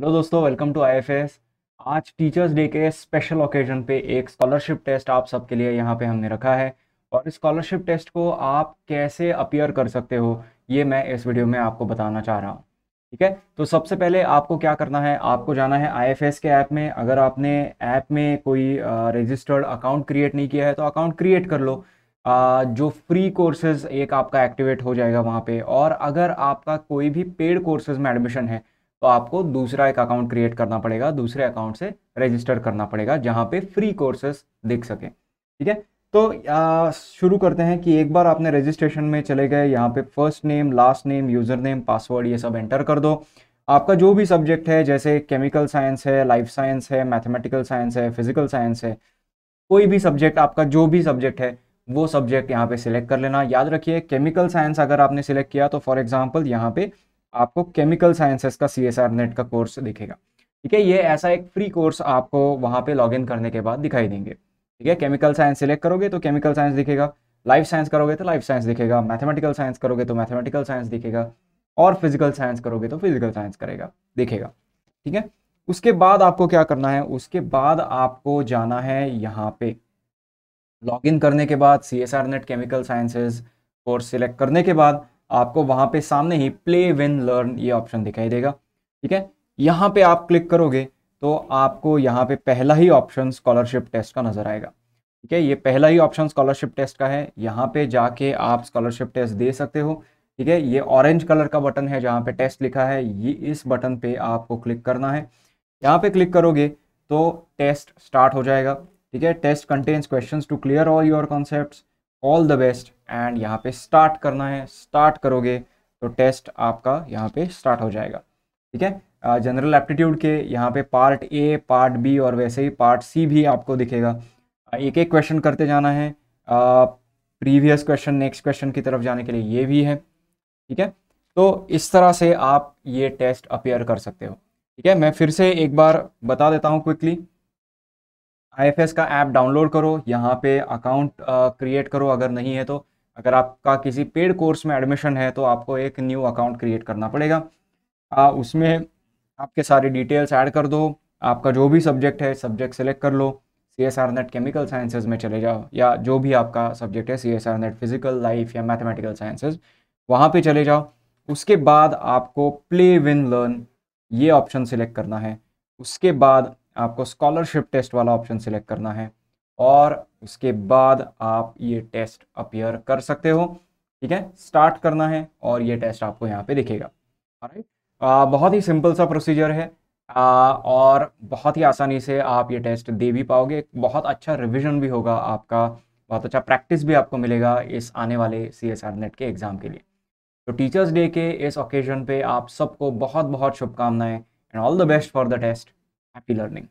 hello दोस्तों welcome to IFS आज teachers day के स्पेशल ओकेजन पे एक स्कॉलरशिप टेस्ट आप सबके लिए यहाँ पे हमने रखा है और इस स्कॉलरशिप टेस्ट को आप कैसे अपियर कर सकते हो ये मैं इस वीडियो में आपको बताना चाह रहा हूँ ठीक है तो सबसे पहले आपको क्या करना है आपको जाना है आई के ऐप में अगर आपने ऐप में कोई रजिस्टर्ड अकाउंट क्रिएट नहीं किया है तो अकाउंट क्रिएट कर लो आ, जो फ्री कोर्सेज एक आपका एक्टिवेट हो जाएगा वहाँ पे और अगर आपका कोई भी पेड कोर्सेज में एडमिशन है तो आपको दूसरा एक अकाउंट क्रिएट करना पड़ेगा दूसरे अकाउंट से रजिस्टर करना पड़ेगा जहां पे फ्री कोर्सेस देख सकें ठीक है तो शुरू करते हैं कि एक बार आपने रजिस्ट्रेशन में चले गए यहाँ पे first name last name user name password ये सब एंटर कर दो आपका जो भी सब्जेक्ट है जैसे केमिकल साइंस है लाइफ साइंस है मैथमेटिकल साइंस है फिजिकल साइंस है कोई भी सब्जेक्ट आपका जो भी सब्जेक्ट है वो सब्जेक्ट यहाँ पे सिलेक्ट कर लेना याद रखिए केमिकल साइंस अगर आपने सिलेक्ट किया तो फॉर एग्जाम्पल यहाँ पे आपको केमिकल साइंसेस का सी नेट का कोर्स दिखेगा ठीक है ये ऐसा एक फ्री कोर्स आपको वहाँ पे लॉगिन करने के बाद दिखाई देंगे ठीक है केमिकल साइंस सिलेक्ट करोगे तो केमिकल साइंस दिखेगा लाइफ साइंस करोगे तो लाइफ साइंस दिखेगा मैथमेटिकल साइंस करोगे तो मैथमेटिकल साइंस दिखेगा और फिजिकल साइंस करोगे तो फिजिकल साइंस करेगा दिखेगा ठीक है उसके बाद आपको क्या करना है उसके बाद आपको जाना है यहाँ पे लॉग करने के बाद C S R NET chemical sciences course select करने के बाद आपको वहां पे सामने ही प्ले विन लर्न ये ऑप्शन दिखाई देगा ठीक है यहाँ पे आप क्लिक करोगे तो आपको यहाँ पे पहला ही ऑप्शन स्कॉलरशिप टेस्ट का नज़र आएगा ठीक है ये पहला ही ऑप्शन स्कॉलरशिप टेस्ट का है यहाँ पे जाके आप स्कॉलरशिप टेस्ट दे सकते हो ठीक है ये ऑरेंज कलर का बटन है जहाँ पे टेस्ट लिखा है ये इस बटन पे आपको क्लिक करना है यहाँ पे क्लिक करोगे तो टेस्ट स्टार्ट हो जाएगा ठीक है test contents questions to clear all your concepts all the best and यहाँ पे स्टार्ट करना है स्टार्ट करोगे तो टेस्ट आपका यहाँ पे स्टार्ट हो जाएगा ठीक है जनरल एप्टीट्यूड के यहाँ पे पार्ट ए पार्ट बी और वैसे ही पार्ट सी भी आपको दिखेगा एक एक क्वेश्चन करते जाना है प्रीवियस क्वेश्चन नेक्स्ट क्वेश्चन की तरफ जाने के लिए ये भी है ठीक है तो इस तरह से आप ये टेस्ट अपेयर कर सकते हो ठीक है मैं फिर से एक बार बता देता हूँ क्विकली आईएफएस का ऐप डाउनलोड करो यहाँ पे अकाउंट क्रिएट करो अगर नहीं है तो अगर आपका किसी पेड कोर्स में एडमिशन है तो आपको एक न्यू अकाउंट क्रिएट करना पड़ेगा आ, उसमें आपके सारे डिटेल्स ऐड कर दो आपका जो भी सब्जेक्ट है सब्जेक्ट सेलेक्ट कर लो C S R NET chemical sciences में चले जाओ या जो भी आपका सब्जेक्ट है C S R NET physical life या मैथमेटिकल साइंसेज वहाँ पे चले जाओ उसके बाद आपको प्ले विन लर्न ये ऑप्शन सिलेक्ट करना है उसके बाद आपको स्कॉलरशिप टेस्ट वाला ऑप्शन सिलेक्ट करना है और उसके बाद आप ये टेस्ट अपियर कर सकते हो ठीक है स्टार्ट करना है और ये टेस्ट आपको यहाँ पे दिखेगा राइट बहुत ही सिंपल सा प्रोसीजर है आ, और बहुत ही आसानी से आप ये टेस्ट दे भी पाओगे बहुत अच्छा रिविजन भी होगा आपका बहुत अच्छा प्रैक्टिस भी आपको मिलेगा इस आने वाले सी एस आर नेट के एग्ज़ाम के लिए तो टीचर्स डे के इस ओकेजन पे आप सबको बहुत बहुत शुभकामनाएं and all the best for the test happy learning